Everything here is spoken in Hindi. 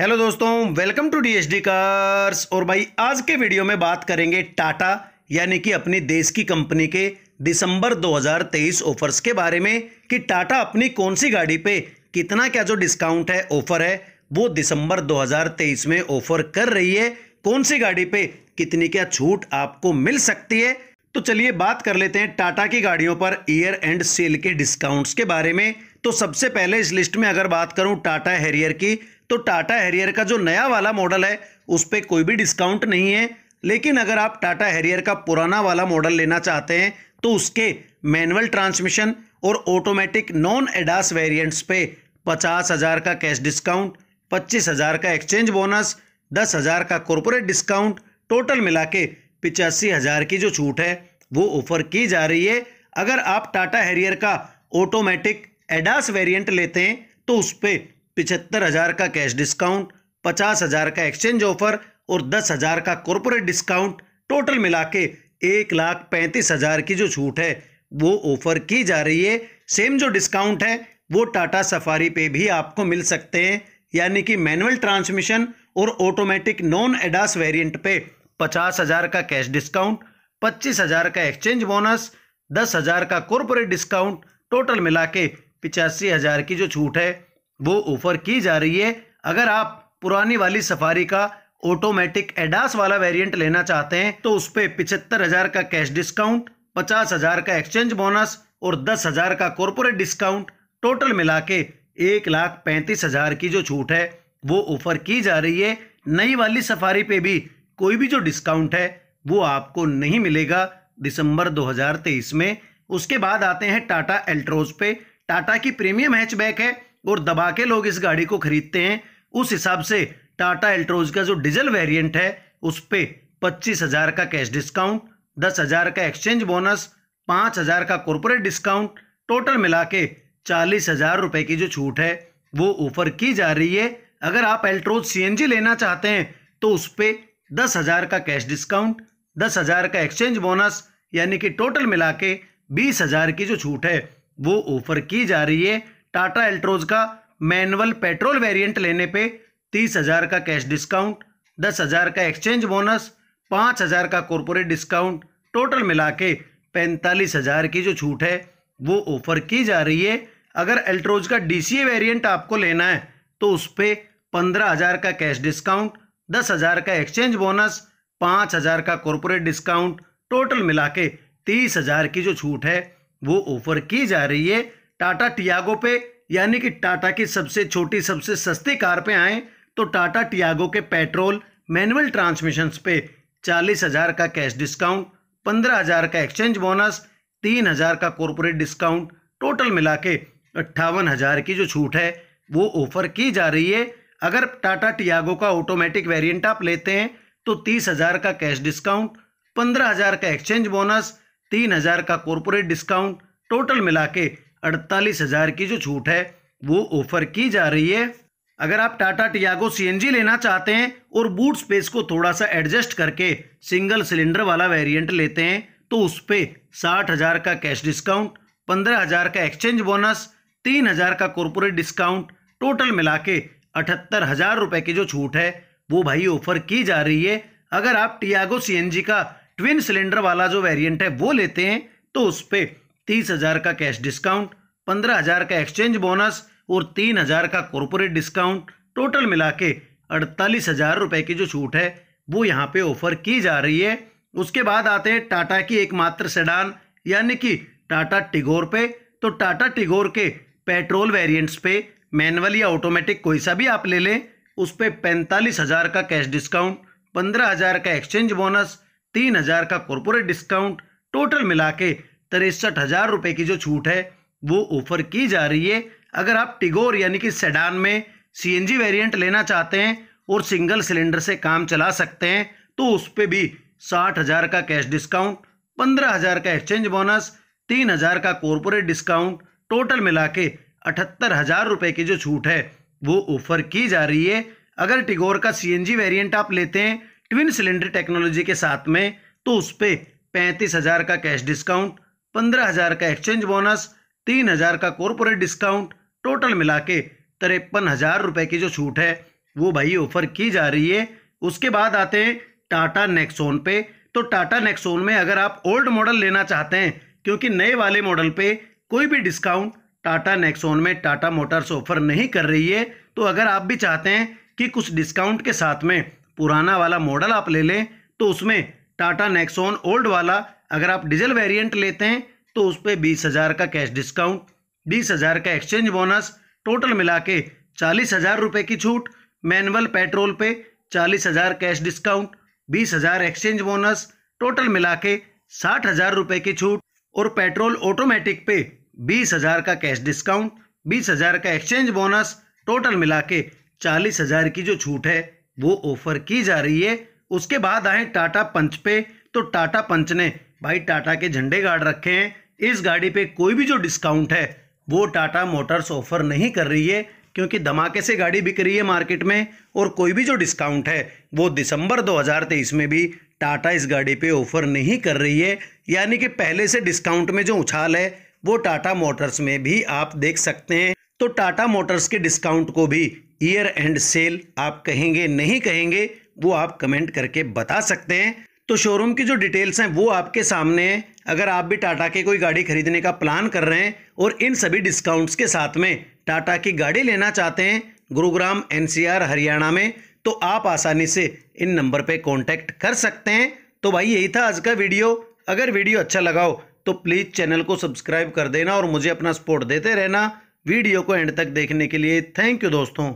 हेलो दोस्तों वेलकम टू डी कार्स और भाई आज के वीडियो में बात करेंगे टाटा यानी कि अपनी देश की कंपनी के दिसंबर 2023 ऑफर्स के बारे में कि टाटा अपनी कौन सी गाड़ी पे कितना क्या जो डिस्काउंट है ऑफर है वो दिसंबर 2023 में ऑफर कर रही है कौन सी गाड़ी पे कितनी क्या छूट आपको मिल सकती है तो चलिए बात कर लेते हैं टाटा की गाड़ियों पर ईयर एंड सेल के डिस्काउंट्स के बारे में तो सबसे पहले इस लिस्ट में अगर बात करूं टाटा हैरियर की तो टाटा हैरियर का जो नया वाला मॉडल है उस पर कोई भी डिस्काउंट नहीं है लेकिन अगर आप टाटा हैरियर का पुराना वाला मॉडल लेना चाहते हैं तो उसके मैनुअल ट्रांसमिशन और ऑटोमेटिक नॉन एडास वेरियंट्स पे पचास हज़ार का कैश डिस्काउंट पच्चीस हज़ार का एक्सचेंज बोनस दस हज़ार का कॉरपोरेट डिस्काउंट टोटल मिला के पिचासी हज़ार की जो छूट है वो ऑफर की जा रही है अगर आप टाटा हैरियर का ऑटोमेटिक एडास वेरिएंट लेते हैं तो उस पर पिछहत्तर हज़ार का कैश डिस्काउंट पचास हज़ार का एक्सचेंज ऑफर और दस हज़ार का कॉरपोरेट डिस्काउंट टोटल मिला के एक लाख पैंतीस हज़ार की जो छूट है वो ऑफर की जा रही है सेम जो डिस्काउंट है वो टाटा सफारी पे भी आपको मिल सकते हैं यानी कि मैनुअल ट्रांसमिशन और ऑटोमेटिक नॉन एडास वेरिएंट पे पचास हज़ार का कैश डिस्काउंट पच्चीस हज़ार का एक्सचेंज बोनस दस हज़ार का कॉरपोरेट डिस्काउंट टोटल मिला के पिचासी हज़ार की जो छूट है वो ऑफर की जा रही है अगर आप पुरानी वाली सफारी का ऑटोमेटिक एडास वाला वेरिएंट लेना चाहते हैं तो उस पर पिछहत्तर हजार का कैश डिस्काउंट पचास हजार का एक्सचेंज बोनस और दस हजार का कॉरपोरेट डिस्काउंट टोटल मिला के एक लाख पैंतीस हजार की जो छूट है वो ऑफर की जा रही है नई वाली सफारी पे भी कोई भी जो डिस्काउंट है वो आपको नहीं मिलेगा दिसंबर 2023 में उसके बाद आते हैं टाटा एल्ट्रोज पे टाटा की प्रीमियम हैचबैक है और दबा के लोग इस गाड़ी को खरीदते हैं उस हिसाब से टाटा एल्ट्रोज का जो डीजल वेरिएंट है उस पर पच्चीस हज़ार का कैश डिस्काउंट दस हज़ार का एक्सचेंज बोनस पाँच हज़ार का कॉरपोरेट डिस्काउंट टोटल मिला के चालीस हज़ार रुपए की जो छूट है वो ऑफर की जा रही है अगर आप एल्ट्रोज सी लेना चाहते हैं तो उस पर दस हज़ार का कैश डिस्काउंट दस हज़ार का एक्सचेंज बोनस यानी कि टोटल मिला के बीस हज़ार की जो छूट है वो ऑफर की जा रही है टाटा एल्ट्रोज का मैनुअल पेट्रोल वेरिएंट लेने पे तीस हज़ार का कैश डिस्काउंट दस हज़ार का एक्सचेंज बोनस पाँच हज़ार का कॉरपोरेट डिस्काउंट टोटल मिला के पैंतालीस हज़ार की जो छूट है वो ऑफर की जा रही है अगर एल्ट्रोज का डी सी वेरियंट आपको लेना है तो उस पर पंद्रह हज़ार का कैश डिस्काउंट दस हज़ार का एक्सचेंज बोनस पाँच हज़ार का कॉरपोरेट डिस्काउंट टोटल मिला के तीस हज़ार की जो छूट है वो ऑफर की जा रही है टाटा टियागो पे यानी कि टाटा की सबसे छोटी सबसे सस्ती कार पे आएँ तो टाटा टियागो के पेट्रोल मैनुअल ट्रांसमिशंस पे चालीस हज़ार का कैश डिस्काउंट पंद्रह हज़ार का एक्सचेंज बोनस तीन हज़ार का कॉरपोरेट डिस्काउंट टोटल मिला के अट्ठावन हज़ार की जो छूट है वो ऑफ़र की जा रही है अगर टाटा टियागो का ऑटोमेटिक वेरिएंट आप लेते हैं तो तीस हज़ार का कैश डिस्काउंट पंद्रह हज़ार का एक्सचेंज बोनस तीन हज़ार का कॉरपोरेट डिस्काउंट टोटल मिला के अड़तालीस हज़ार की जो छूट है वो ऑफर की जा रही है अगर आप टाटा टियागो सीएनजी लेना चाहते हैं और बूट स्पेस को थोड़ा सा एडजस्ट करके सिंगल सिलेंडर वाला वेरिएंट लेते हैं तो उस पर साठ हज़ार का कैश डिस्काउंट पंद्रह हज़ार का एक्सचेंज बोनस तीन हज़ार का कॉरपोरेट डिस्काउंट टोटल मिला के अठहत्तर हज़ार रुपए की जो छूट है वो भाई ऑफर की जा रही है अगर आप टियागो सीएनजी का ट्विन सिलेंडर वाला जो वेरिएंट है वो लेते हैं तो उस पर तीस हज़ार का कैश डिस्काउंट पंद्रह हज़ार का एक्सचेंज बोनस और तीन हज़ार का कॉरपोरेट डिस्काउंट टोटल मिला के अड़तालीस हज़ार रुपये की जो छूट है वो यहाँ पे ऑफर की जा रही है उसके बाद आते हैं टाटा की एकमात्र सेडान यानी कि टाटा टिगोर पे तो टाटा टिगोर के पेट्रोल वेरियंट्स पे मैनुअल या ऑटोमेटिक कोई सा भी आप ले लें उस पर पैंतालीस हज़ार का कैश डिस्काउंट पंद्रह हज़ार का एक्सचेंज बोनस तीन हज़ार का कॉरपोरेट डिस्काउंट टोटल मिला के तिरसठ हज़ार रुपये की जो छूट है वो ऑफर की जा रही है अगर आप टिगोर यानी कि सेडान में सीएनजी वेरिएंट लेना चाहते हैं और सिंगल सिलेंडर से काम चला सकते हैं तो उस पर भी साठ हज़ार का कैश डिस्काउंट पंद्रह हज़ार का एक्सचेंज बोनस तीन हज़ार का कॉरपोरेट डिस्काउंट टोटल मिला के अठहत्तर हज़ार रुपये की जो छूट है वो ऑफर की जा रही है अगर टिगोर का जी वेरियंट आप लेते हैं ट्विन सिलेंडर टेक्नोलॉजी के साथ में तो उस पर पैंतीस हज़ार का कैश डिस्काउंट पंद्रह हजार का एक्सचेंज बोनस तीन हजार का कॉरपोरेट डिस्काउंट टोटल मिला के तिरपन हजार रुपए की जो छूट है वो भाई ऑफर की जा रही है उसके बाद आते हैं टाटा नेक्सोन पे तो टाटा नेक्सोन में अगर आप ओल्ड मॉडल लेना चाहते हैं क्योंकि नए वाले मॉडल पे कोई भी डिस्काउंट टाटा नेक्सोन में टाटा मोटर्स ऑफर नहीं कर रही है तो अगर आप भी चाहते हैं कि कुछ डिस्काउंट के साथ में पुराना वाला मॉडल आप ले लें तो उसमें टाटा नेक्सोन ओल्ड वाला अगर आप डीजल वेरिएंट लेते हैं तो उस पर बीस हज़ार का कैश डिस्काउंट बीस हज़ार का एक्सचेंज बोनस टोटल मिला के चालीस हज़ार रुपये की छूट मैनुअल पेट्रोल पे चालीस हज़ार कैश डिस्काउंट बीस हज़ार एक्सचेंज बोनस टोटल मिला के साठ हज़ार रुपये की छूट और पेट्रोल ऑटोमेटिक पे बीस हज़ार का कैश डिस्काउंट बीस हज़ार का एक्सचेंज बोनस टोटल मिला के चालीस हज़ार की जो छूट है वो ऑफर की जा रही है उसके बाद आए टाटा पंच पे तो टाटा पंच ने भाई टाटा के झंडे गाड़ रखे हैं इस गाड़ी पे कोई भी जो डिस्काउंट है वो टाटा मोटर्स ऑफर नहीं कर रही है क्योंकि धमाके से गाड़ी बिक रही है मार्केट में और कोई भी जो डिस्काउंट है वो दिसंबर 2023 में भी टाटा इस गाड़ी पे ऑफर नहीं कर रही है यानी कि पहले से डिस्काउंट में जो उछाल है वो टाटा मोटर्स में भी आप देख सकते हैं तो टाटा मोटर्स के डिस्काउंट को भी ईयर एंड सेल आप कहेंगे नहीं कहेंगे वो आप कमेंट करके बता सकते हैं तो शोरूम की जो डिटेल्स हैं वो आपके सामने हैं अगर आप भी टाटा की कोई गाड़ी खरीदने का प्लान कर रहे हैं और इन सभी डिस्काउंट्स के साथ में टाटा की गाड़ी लेना चाहते हैं गुरुग्राम एनसीआर हरियाणा में तो आप आसानी से इन नंबर पे कांटेक्ट कर सकते हैं तो भाई यही था आज का वीडियो अगर वीडियो अच्छा लगाओ तो प्लीज़ चैनल को सब्सक्राइब कर देना और मुझे अपना सपोर्ट देते रहना वीडियो को एंड तक देखने के लिए थैंक यू दोस्तों